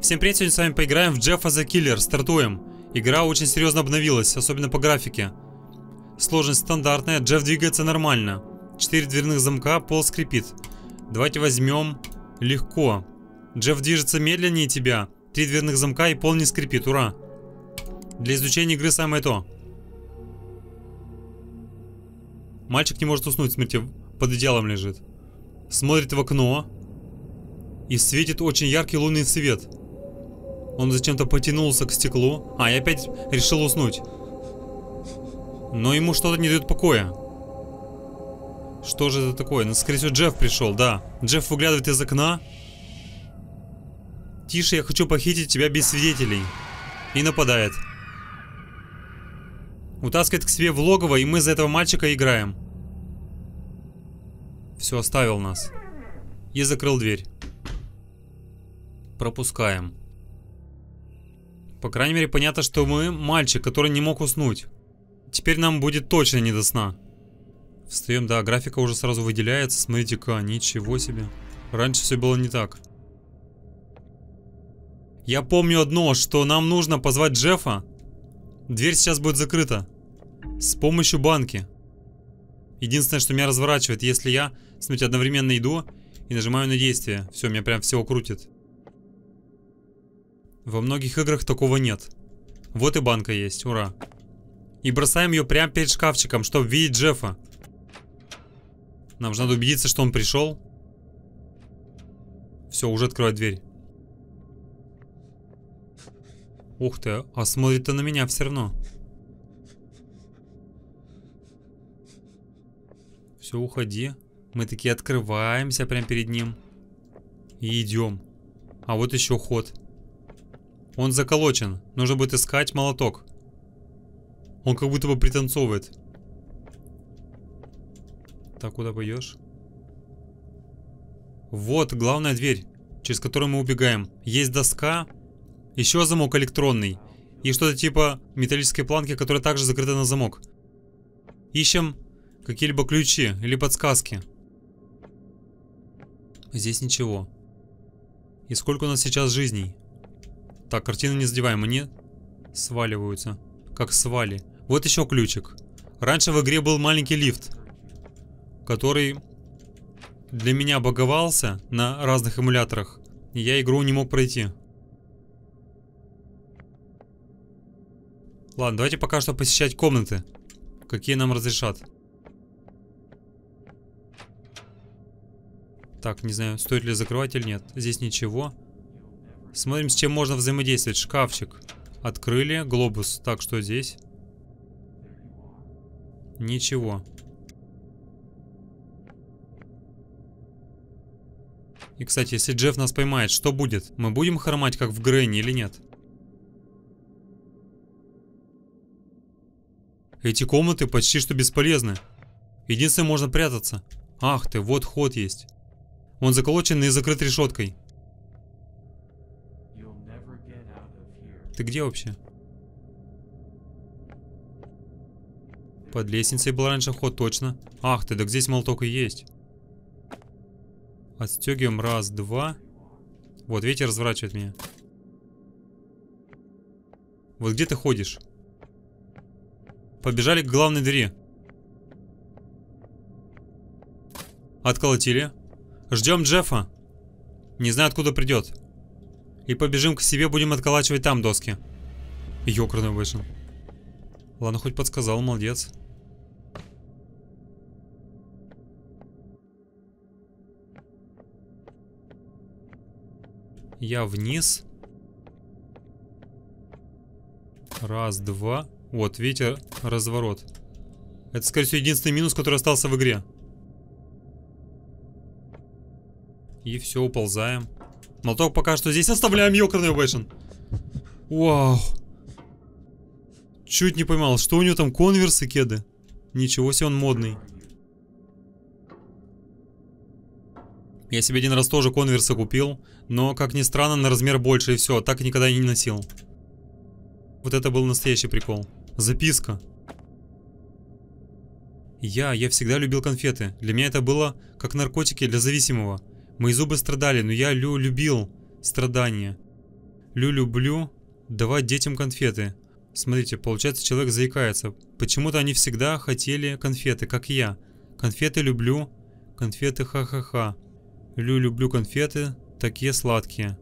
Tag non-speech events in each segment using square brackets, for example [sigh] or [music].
Всем привет, сегодня с вами поиграем в Джеффа за Киллер, стартуем. Игра очень серьезно обновилась, особенно по графике. Сложность стандартная, Джефф двигается нормально. Четыре дверных замка, пол скрипит. Давайте возьмем легко. Джефф движется медленнее тебя. Три дверных замка и пол не скрипит, ура. Для изучения игры самое то. Мальчик не может уснуть, смотрите, под одеялом лежит. Смотрит в окно и светит очень яркий лунный свет. Он зачем-то потянулся к стеклу. А, я опять решил уснуть. Но ему что-то не дает покоя. Что же это такое? Ну, скорее всего, Джефф пришел, да. Джефф выглядывает из окна. Тише, я хочу похитить тебя без свидетелей. И нападает. Утаскивает к себе в логово, и мы за этого мальчика играем. Все, оставил нас. И закрыл дверь. Пропускаем. По крайней мере, понятно, что мы мальчик, который не мог уснуть. Теперь нам будет точно не до сна. Встаем, да, графика уже сразу выделяется. Смотрите-ка, ничего себе. Раньше все было не так. Я помню одно, что нам нужно позвать Джеффа. Дверь сейчас будет закрыта. С помощью банки. Единственное, что меня разворачивает, если я, смотрите, одновременно иду и нажимаю на действие. Все, меня прям всего крутит. Во многих играх такого нет. Вот и банка есть, ура. И бросаем ее прямо перед шкафчиком, чтобы видеть Джеффа. Нам же надо убедиться, что он пришел. Все, уже открывает дверь. Ух ты, а смотрит-то на меня все равно. Все, уходи. Мы такие открываемся прямо перед ним. И идем. А вот еще ход. Он заколочен. Нужно будет искать молоток. Он как будто бы пританцовывает. Так, куда пойдешь? Вот главная дверь, через которую мы убегаем. Есть доска, еще замок электронный. И что-то типа металлической планки, которая также закрыта на замок. Ищем какие-либо ключи или подсказки. Здесь ничего. И сколько у нас сейчас жизней? Так, картина несдеваема. Они сваливаются. Как свали. Вот еще ключик. Раньше в игре был маленький лифт, который для меня боговался на разных эмуляторах. И я игру не мог пройти. Ладно, давайте пока что посещать комнаты, какие нам разрешат. Так, не знаю, стоит ли закрывать или нет. Здесь ничего. Смотрим, с чем можно взаимодействовать. Шкафчик. Открыли. Глобус. Так, что здесь? Ничего. И, кстати, если Джефф нас поймает, что будет? Мы будем хромать, как в Грэнни, или нет? Эти комнаты почти что бесполезны. Единственное, можно прятаться. Ах ты, вот ход есть. Он заколочен и закрыт решеткой. Ты где вообще? Под лестницей был раньше ход, точно. Ах ты, так здесь молоток и есть. Отстегиваем раз, два. Вот, видите, разворачивает меня. Вот где ты ходишь? Побежали к главной двери. Отколотили. Ждем Джеффа. Не знаю, откуда придет. И побежим к себе, будем отколачивать там доски. Ёкарный вышел. Ладно, хоть подсказал, молодец. Я вниз. Раз, два. Вот, видите, разворот. Это, скорее всего, единственный минус, который остался в игре. И все, уползаем. Но Молоток пока что здесь. Оставляем ёкарный бэшен. Вау. Чуть не поймал. Что у него там, конверсы, кеды? Ничего себе, он модный. Я себе один раз тоже конверсы купил, но, как ни странно, на размер больше и все, а так никогда и не носил. Вот это был настоящий прикол. Записка. Я, я всегда любил конфеты. Для меня это было как наркотики для зависимого. Мои зубы страдали, но я лю любил страдания. Лю люблю давать детям конфеты. Смотрите, получается человек заикается. Почему-то они всегда хотели конфеты, как я. Конфеты люблю, конфеты ха-ха-ха. Лю люблю конфеты, такие сладкие.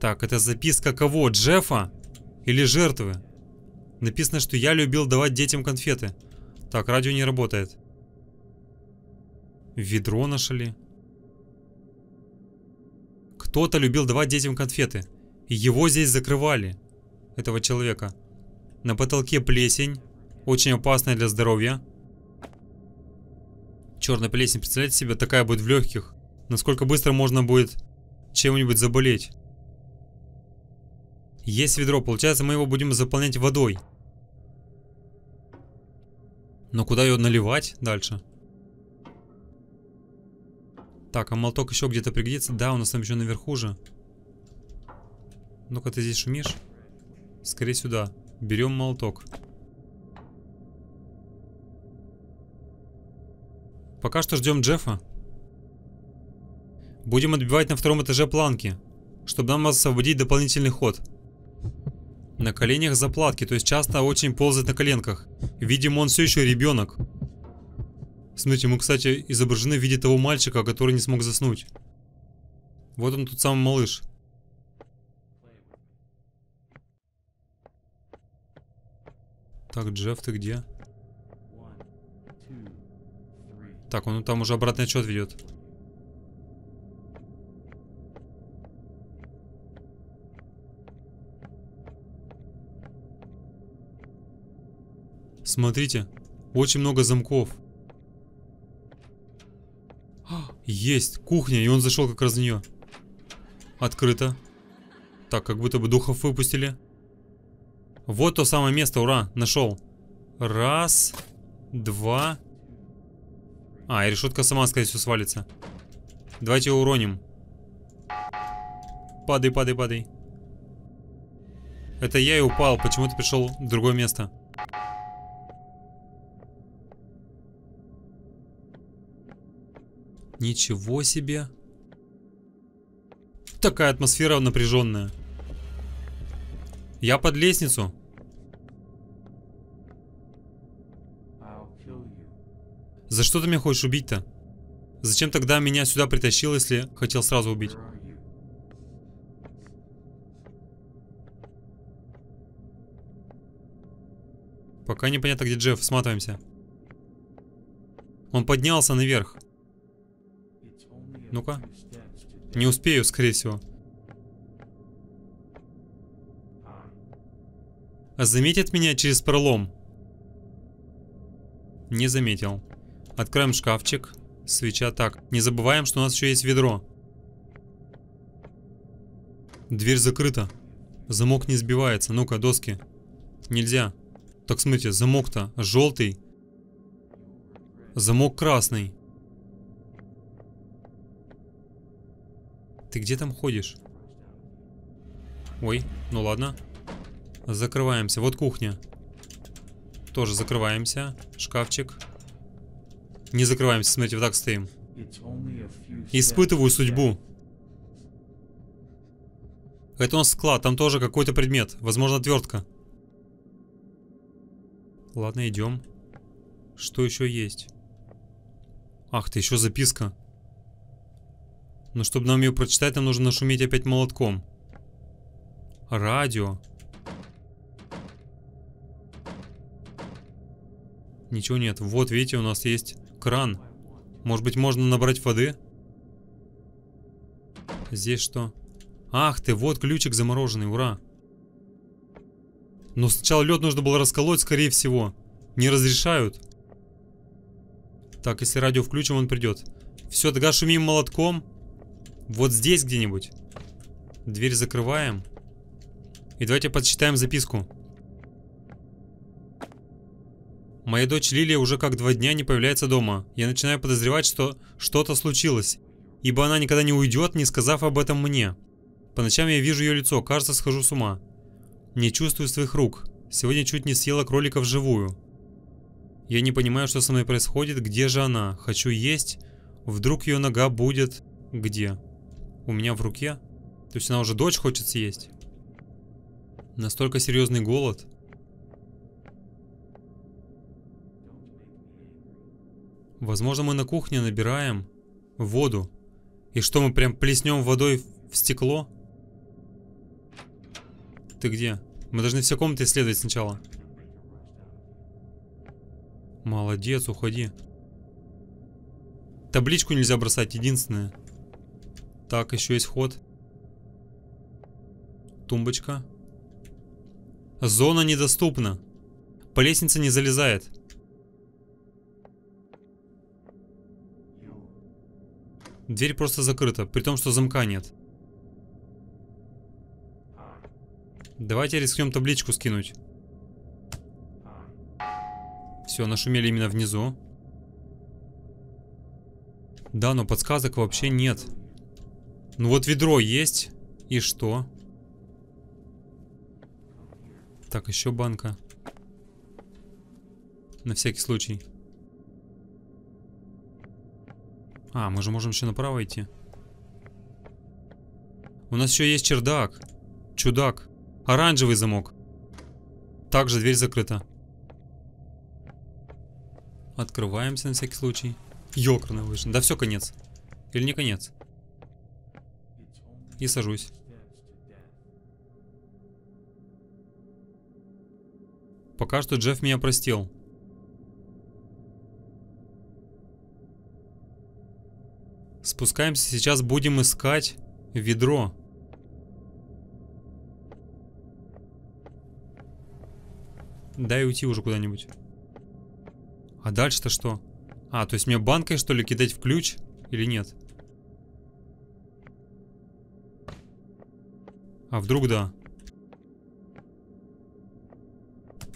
Так, это записка кого? Джеффа? Или жертвы? Написано, что я любил давать детям конфеты. Так, радио не работает. Ведро нашли. Кто-то любил давать детям конфеты. И его здесь закрывали. Этого человека. На потолке плесень. Очень опасная для здоровья. Черная плесень, представляете себе, такая будет в легких. Насколько быстро можно будет чем-нибудь заболеть. Есть ведро, получается мы его будем заполнять водой. Но куда ее наливать дальше? Дальше. Так, а молоток еще где-то пригодится. Да, у нас там еще наверху же. Ну-ка, ты здесь шумишь? Скорее сюда. Берем молоток. Пока что ждем Джеффа. Будем отбивать на втором этаже планки, чтобы нам освободить дополнительный ход. На коленях заплатки, то есть часто очень ползает на коленках. Видимо, он все еще ребенок. Смотрите, мы, кстати, изображены в виде того мальчика, который не смог заснуть. Вот он тут самый малыш. Так, Джефф, ты где? Так, он там уже обратный отчет ведет. Смотрите, очень много замков. Есть, кухня, и он зашел как раз в нее. Открыто. Так, как будто бы духов выпустили. Вот то самое место, ура, нашел. Раз, два. А, и решетка сама, скорее всего, свалится. Давайте его уроним. Падай, падай, падай. Это я и упал, почему-то пришел в другое место. Ничего себе. Такая атмосфера напряженная. Я под лестницу. За что ты меня хочешь убить-то? Зачем тогда меня сюда притащил, если хотел сразу убить? Пока непонятно, где Джефф. Сматываемся. Он поднялся наверх. Ну-ка. Не успею, скорее всего. А Заметит меня через пролом? Не заметил. Откроем шкафчик. Свеча так. Не забываем, что у нас еще есть ведро. Дверь закрыта. Замок не сбивается. Ну-ка, доски. Нельзя. Так смотрите, замок-то желтый. Замок красный. Ты где там ходишь? Ой, ну ладно. Закрываемся. Вот кухня. Тоже закрываемся. Шкафчик. Не закрываемся, смотрите, вот так стоим. Испытываю судьбу. Это у нас склад, там тоже какой-то предмет. Возможно, отвертка. Ладно, идем. Что еще есть? Ах ты, еще записка. Но чтобы нам ее прочитать, нам нужно нашуметь опять молотком. Радио. Ничего нет. Вот, видите, у нас есть кран. Может быть, можно набрать воды? Здесь что? Ах ты, вот ключик замороженный, ура. Но сначала лед нужно было расколоть, скорее всего. Не разрешают. Так, если радио включим, он придет. Все, тогда шумим молотком. Вот здесь где-нибудь. Дверь закрываем. И давайте подсчитаем записку. Моя дочь Лилия уже как два дня не появляется дома. Я начинаю подозревать, что что-то случилось. Ибо она никогда не уйдет, не сказав об этом мне. По ночам я вижу ее лицо, кажется, схожу с ума. Не чувствую своих рук. Сегодня чуть не съела кролика вживую. Я не понимаю, что со мной происходит, где же она? Хочу есть. Вдруг ее нога будет... где? у меня в руке. То есть она уже дочь хочет съесть. Настолько серьезный голод. Возможно, мы на кухне набираем воду. И что, мы прям плеснем водой в стекло? Ты где? Мы должны все комнаты исследовать сначала. Молодец, уходи. Табличку нельзя бросать, единственное. Так, еще есть ход. Тумбочка. Зона недоступна. По лестнице не залезает. Дверь просто закрыта, при том, что замка нет. Давайте рискнем табличку скинуть. Все, нашумели именно внизу. Да, но подсказок вообще нет. Нет. Ну вот ведро есть. И что? Так, еще банка. На всякий случай. А, мы же можем еще направо идти. У нас еще есть чердак. Чудак. Оранжевый замок. Также дверь закрыта. Открываемся на всякий случай. Ёкарно выжжен. Да все, конец. Или не конец? и сажусь. Пока что Джефф меня простил. Спускаемся, сейчас будем искать ведро. Дай уйти уже куда-нибудь. А дальше-то что? А, то есть мне банкой что ли кидать в ключ или нет? А вдруг да?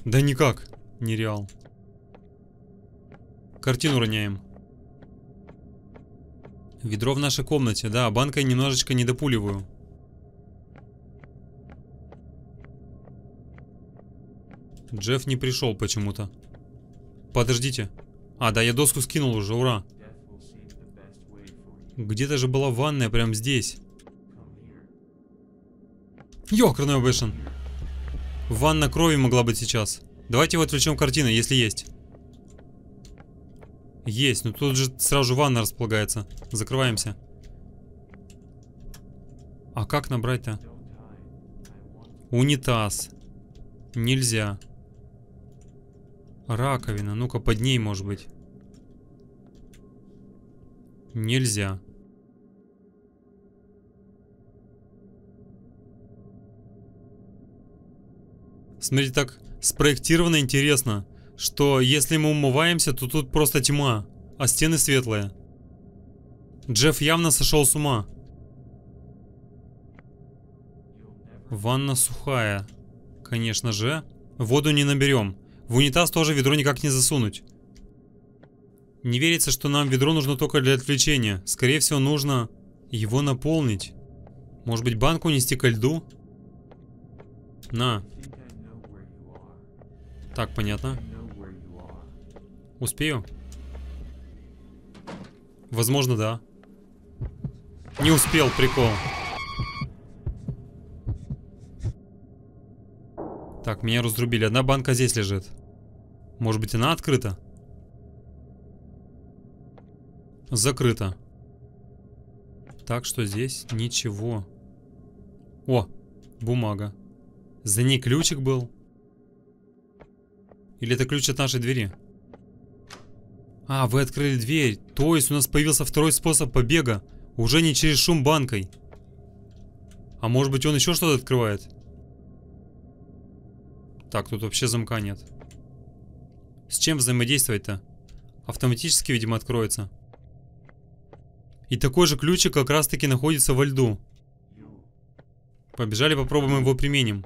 Да никак. Нереал. Картину роняем. Ведро в нашей комнате. Да, банкой немножечко недопуливаю. Джефф не пришел почему-то. Подождите. А, да, я доску скинул уже, ура. Где-то же была ванная прям здесь. Ёкарный обышен. Ванна крови могла быть сейчас. Давайте его отвлечем картины, если есть. Есть, но тут же сразу ванна располагается. Закрываемся. А как набрать-то? Унитаз. Нельзя. Раковина. Ну-ка, под ней, может быть. Нельзя. Смотрите, так спроектировано интересно, что если мы умываемся, то тут просто тьма, а стены светлые. Джефф явно сошел с ума. Ванна сухая. Конечно же. Воду не наберем. В унитаз тоже ведро никак не засунуть. Не верится, что нам ведро нужно только для отвлечения. Скорее всего, нужно его наполнить. Может быть, банку нести ко льду? На, так, понятно. Успею? Возможно, да. Не успел, прикол. Так, меня разрубили. Одна банка здесь лежит. Может быть, она открыта? Закрыта. Так, что здесь? Ничего. О, бумага. За ней ключик был. Или это ключ от нашей двери? А, вы открыли дверь. То есть у нас появился второй способ побега. Уже не через шум банкой. А может быть он еще что-то открывает? Так, тут вообще замка нет. С чем взаимодействовать-то? Автоматически, видимо, откроется. И такой же ключик как раз-таки находится во льду. Побежали, попробуем его применим.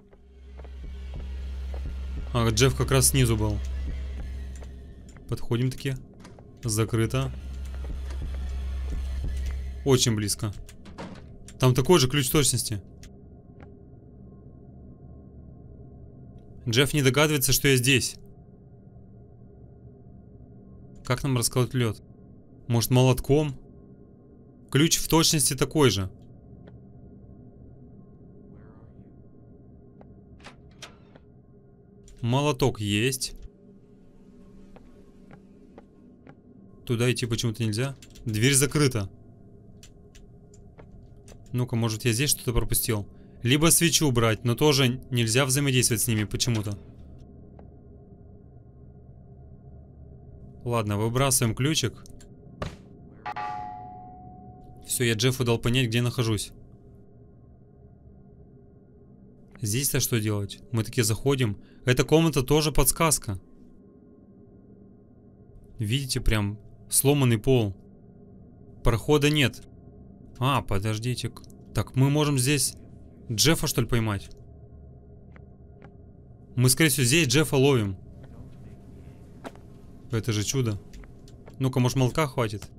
А, Джефф как раз снизу был. Подходим таки. Закрыто. Очень близко. Там такой же ключ точности. Джефф не догадывается, что я здесь. Как нам расколоть лед? Может молотком? Ключ в точности такой же. Молоток есть. Туда идти почему-то нельзя. Дверь закрыта. Ну-ка, может я здесь что-то пропустил? Либо свечу брать, но тоже нельзя взаимодействовать с ними почему-то. Ладно, выбрасываем ключик. Все, я Джеффу дал понять, где нахожусь. Здесь-то что делать? Мы таки заходим. Эта комната тоже подсказка. Видите, прям сломанный пол. Прохода нет. А, подождите. Так, мы можем здесь Джеффа, что ли, поймать? Мы, скорее всего, здесь Джеффа ловим. Это же чудо. Ну-ка, может, молка хватит?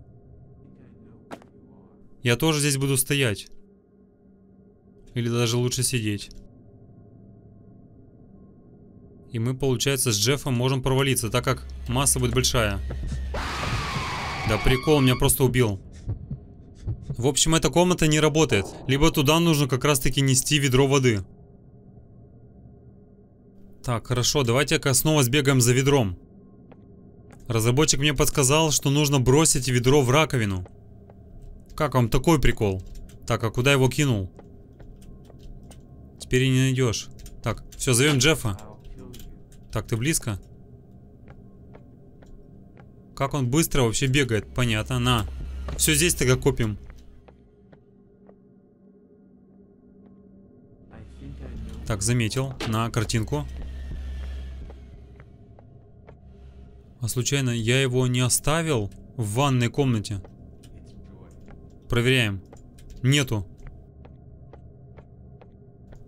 Я тоже здесь буду стоять. Или даже лучше сидеть. И мы, получается, с Джеффом можем провалиться, так как масса будет большая. Да прикол, меня просто убил. В общем, эта комната не работает. Либо туда нужно как раз-таки нести ведро воды. Так, хорошо, давайте-ка снова сбегаем за ведром. Разработчик мне подсказал, что нужно бросить ведро в раковину. Как вам такой прикол? Так, а куда его кинул? Теперь и не найдешь. Так, все, зовем Джеффа. Так, ты близко? Как он быстро вообще бегает, понятно. На. Все здесь тогда копим. Так, заметил. На картинку. А случайно я его не оставил в ванной комнате? Проверяем. Нету.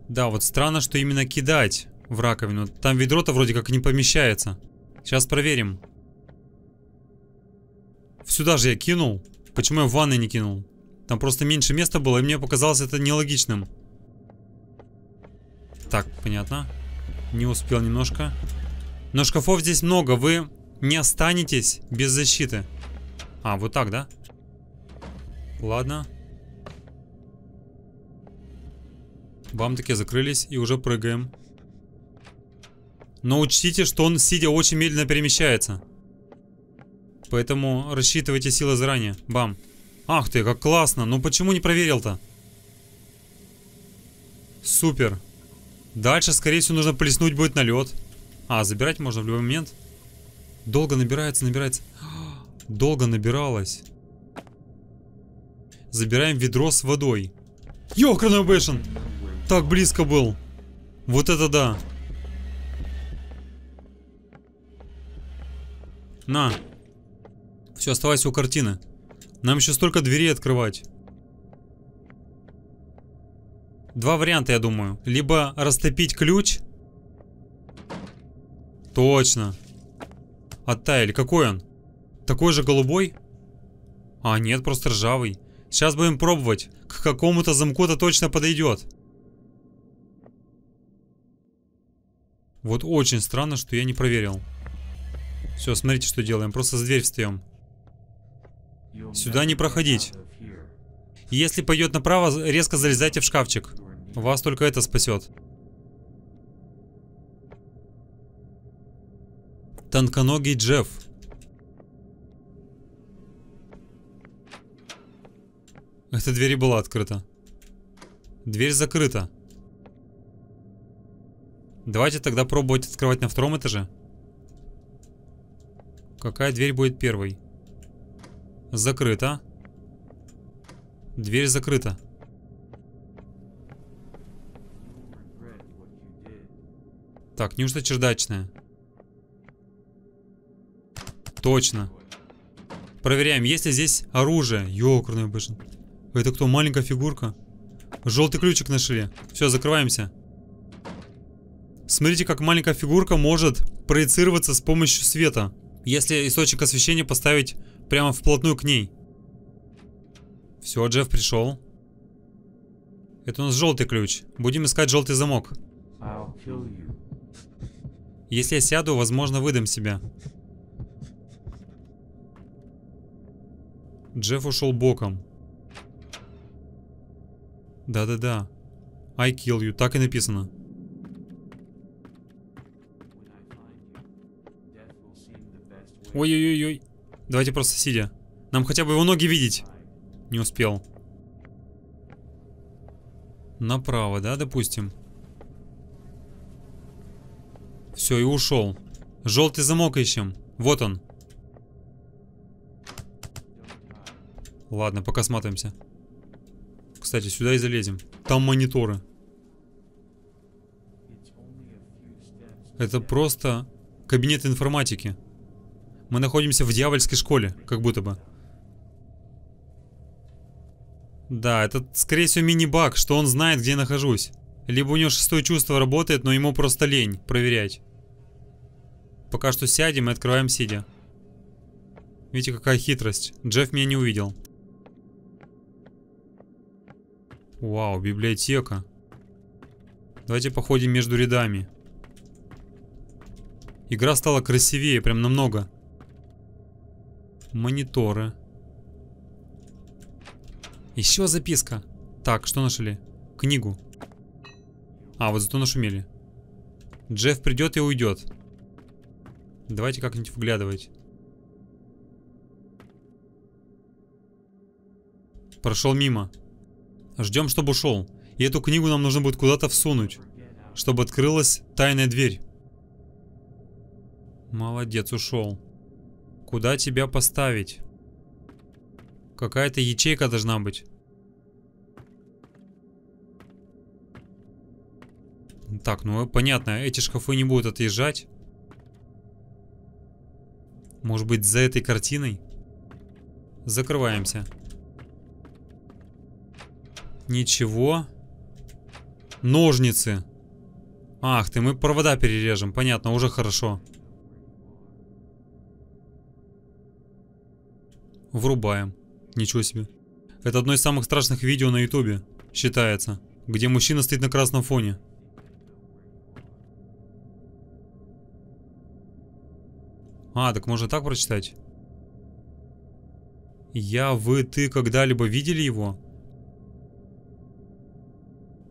Да, вот странно, что именно кидать в раковину. Там ведро-то вроде как не помещается. Сейчас проверим. Сюда же я кинул. Почему я в ванной не кинул? Там просто меньше места было, и мне показалось это нелогичным. Так, понятно. Не успел немножко. Но шкафов здесь много, вы не останетесь без защиты. А, вот так, да? Ладно. Бам-таки закрылись и уже прыгаем. Но учтите, что он сидя очень медленно перемещается. Поэтому рассчитывайте силы заранее. Бам. Ах ты, как классно. Ну почему не проверил-то? Супер. Дальше, скорее всего, нужно плеснуть будет на лед. А, забирать можно в любой момент. Долго набирается, набирается. [gasps] Долго набиралось. Забираем ведро с водой. Ёкарный бэшен! Так близко был. Вот это да. На. Все, оставайся у картины. Нам еще столько дверей открывать. Два варианта, я думаю. Либо растопить ключ. Точно. Оттаяли. Какой он? Такой же голубой? А, нет, просто ржавый. Сейчас будем пробовать. К какому-то замку-то точно подойдет. Вот очень странно, что я не проверил. Все, смотрите, что делаем. Просто за дверь встаем. Сюда не проходить. Если пойдет направо, резко залезайте в шкафчик. Вас только это спасет. Тонконогий Джефф. Эта дверь и была открыта. Дверь закрыта. Давайте тогда пробовать открывать на втором этаже. Какая дверь будет первой? Закрыта. Дверь закрыта. Так, неужто чердачная? Точно. Проверяем, есть ли здесь оружие. Ёкарный бэшн. Это кто, маленькая фигурка? Желтый ключик нашли. Все, закрываемся. Смотрите, как маленькая фигурка может проецироваться с помощью света если источник освещения поставить прямо вплотную к ней. Все, Джефф пришел. Это у нас желтый ключ. Будем искать желтый замок. Если я сяду, возможно, выдам себя. Джефф ушел боком. Да-да-да. I kill you. Так и написано. Ой-ой-ой-ой. Давайте просто сидя. Нам хотя бы его ноги видеть. Не успел. Направо, да, допустим? Все, и ушел. Желтый замок ищем. Вот он. Ладно, пока сматываемся. Кстати, сюда и залезем. Там мониторы. Это просто кабинет информатики. Мы находимся в дьявольской школе, как будто бы. Да, это, скорее всего, мини-баг, что он знает, где я нахожусь. Либо у него шестое чувство работает, но ему просто лень проверять. Пока что сядем и открываем сидя. Видите, какая хитрость. Джефф меня не увидел. Вау, библиотека. Давайте походим между рядами. Игра стала красивее, прям намного мониторы. Еще записка. Так, что нашли? Книгу. А, вот зато нашумели. Джефф придет и уйдет. Давайте как-нибудь вглядывать. Прошел мимо. Ждем, чтобы ушел. И эту книгу нам нужно будет куда-то всунуть, чтобы открылась тайная дверь. Молодец, ушел. Куда тебя поставить? Какая-то ячейка должна быть. Так, ну понятно, эти шкафы не будут отъезжать. Может быть, за этой картиной? Закрываемся. Ничего. Ножницы. Ах ты, мы провода перережем. Понятно, уже хорошо. Хорошо. Врубаем. Ничего себе. Это одно из самых страшных видео на ютубе, считается, где мужчина стоит на красном фоне. А, так можно так прочитать? Я, вы, ты когда-либо видели его?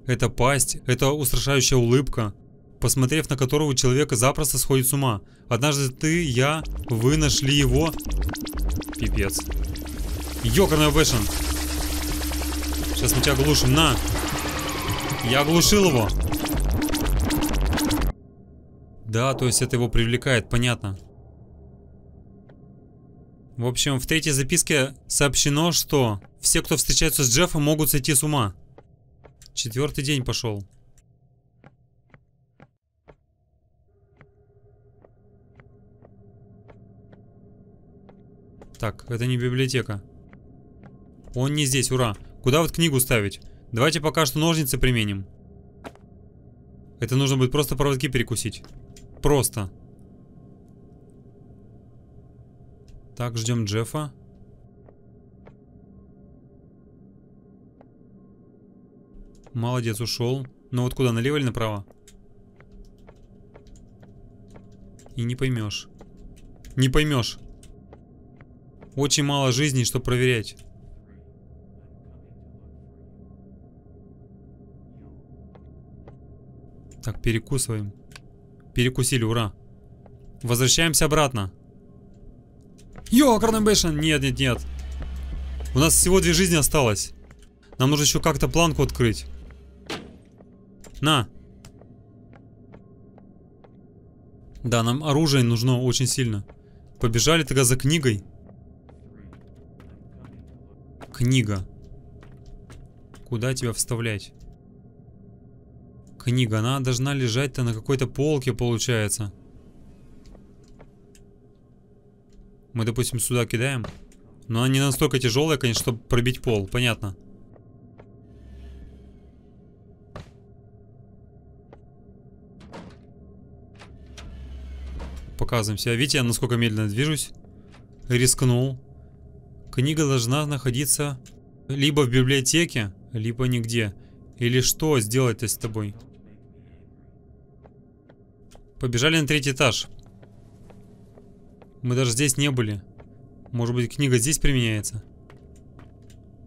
Это пасть, это устрашающая улыбка, посмотрев на которого человека запросто сходит с ума. Однажды ты, я, вы нашли его пипец. Ёкарный вышин. Сейчас мы тебя глушим. На. Я оглушил его. Да, то есть это его привлекает, понятно. В общем, в третьей записке сообщено, что все, кто встречается с Джеффом, могут сойти с ума. Четвертый день пошел. Так, это не библиотека. Он не здесь, ура. Куда вот книгу ставить? Давайте пока что ножницы применим. Это нужно будет просто проводки перекусить. Просто. Так, ждем Джеффа. Молодец, ушел. Но вот куда, налево или направо? И не поймешь. Не поймешь. Очень мало жизни, что проверять. Так, перекусываем. Перекусили, ура. Возвращаемся обратно. Йо, Карнабейшн! Нет, нет, нет. У нас всего две жизни осталось. Нам нужно еще как-то планку открыть. На. Да, нам оружие нужно очень сильно. Побежали тогда за книгой. Книга. Куда тебя вставлять? Книга, она должна лежать-то на какой-то полке, получается. Мы, допустим, сюда кидаем. Но она не настолько тяжелая, конечно, чтобы пробить пол, понятно. Показываем себя. Видите, я насколько медленно движусь? Рискнул. Книга должна находиться либо в библиотеке, либо нигде. Или что сделать с тобой? Побежали на третий этаж. Мы даже здесь не были. Может быть, книга здесь применяется?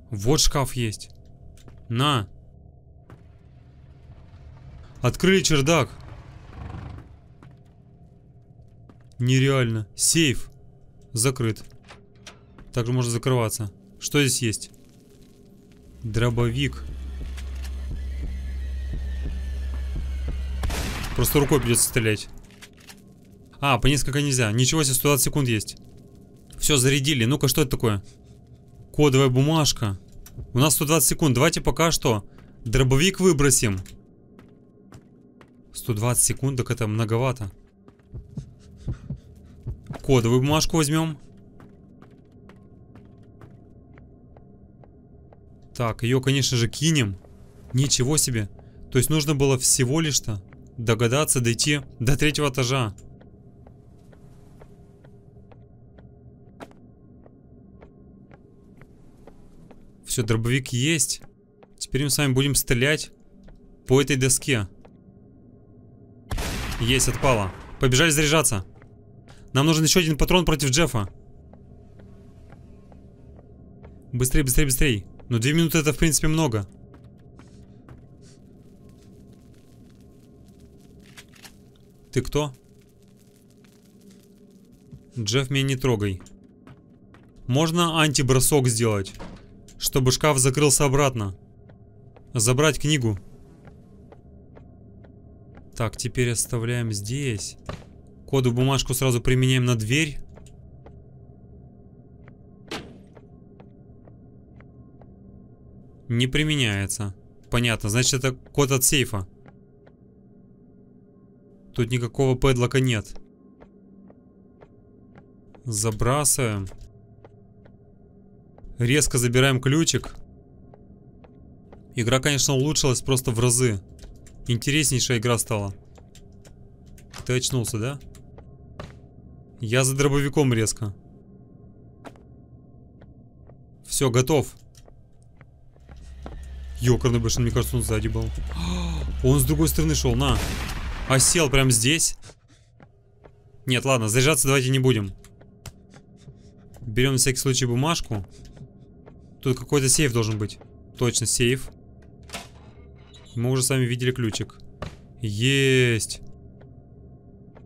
Вот шкаф есть. На. Открыли чердак. Нереально. Сейф. Закрыт. Также можно закрываться. Что здесь есть? Дробовик. Просто рукой придется стрелять. А, по несколько нельзя. Ничего себе, 120 секунд есть. Все, зарядили. Ну-ка, что это такое? Кодовая бумажка. У нас 120 секунд. Давайте пока что дробовик выбросим. 120 секунд, так это многовато. Кодовую бумажку возьмем. Так, ее, конечно же, кинем. Ничего себе. То есть нужно было всего лишь-то догадаться дойти до третьего этажа. Все, дробовик есть. Теперь мы с вами будем стрелять по этой доске. Есть, отпало. Побежали заряжаться. Нам нужен еще один патрон против Джеффа. Быстрей, быстрей, быстрей. Ну две минуты это в принципе много. Ты кто? Джефф, меня не трогай. Можно антибросок сделать, чтобы шкаф закрылся обратно. Забрать книгу. Так, теперь оставляем здесь. Коду бумажку сразу применяем на дверь. Не применяется. Понятно, значит это код от сейфа. Тут никакого пэдлока нет. Забрасываем. Резко забираем ключик. Игра, конечно, улучшилась просто в разы. Интереснейшая игра стала. Ты очнулся, да? Я за дробовиком резко. Все, готов. Готов. Ёкарный бэшин, мне кажется, он сзади был. Он с другой стороны шел, на. А сел прям здесь. Нет, ладно, заряжаться давайте не будем. Берем на всякий случай бумажку. Тут какой-то сейф должен быть. Точно, сейф. Мы уже с вами видели ключик. Есть.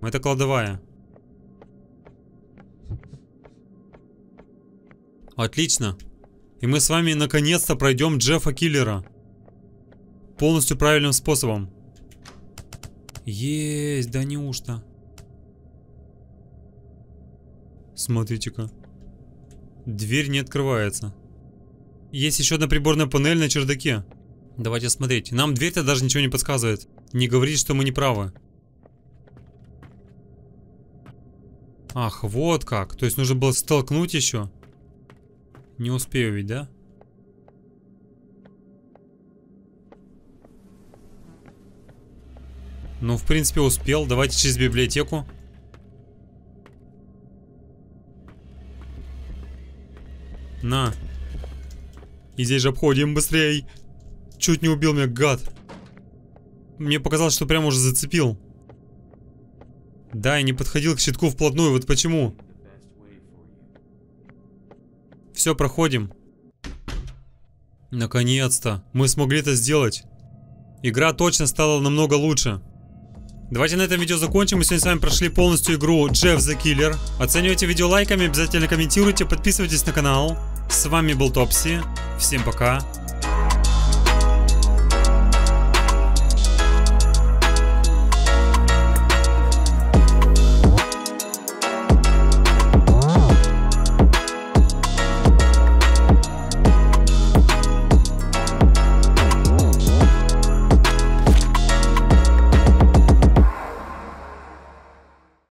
Это кладовая. Отлично. И мы с вами наконец-то пройдем Джеффа Киллера. Полностью правильным способом. Есть, да неужто? Смотрите-ка. Дверь не открывается. Есть еще одна приборная панель на чердаке. Давайте смотреть. Нам дверь-то даже ничего не подсказывает. Не говорит, что мы не правы. Ах, вот как. То есть нужно было столкнуть еще. Не успею ведь, да? Ну, в принципе, успел. Давайте через библиотеку. На. И здесь же обходим быстрее. Чуть не убил меня, гад. Мне показалось, что прям уже зацепил. Да, я не подходил к щитку вплотную, вот почему. Все, проходим. Наконец-то. Мы смогли это сделать. Игра точно стала намного лучше. Давайте на этом видео закончим. Мы сегодня с вами прошли полностью игру Jeff The Killer. Оценивайте видео лайками, обязательно комментируйте, подписывайтесь на канал. С вами был Топси. Всем пока.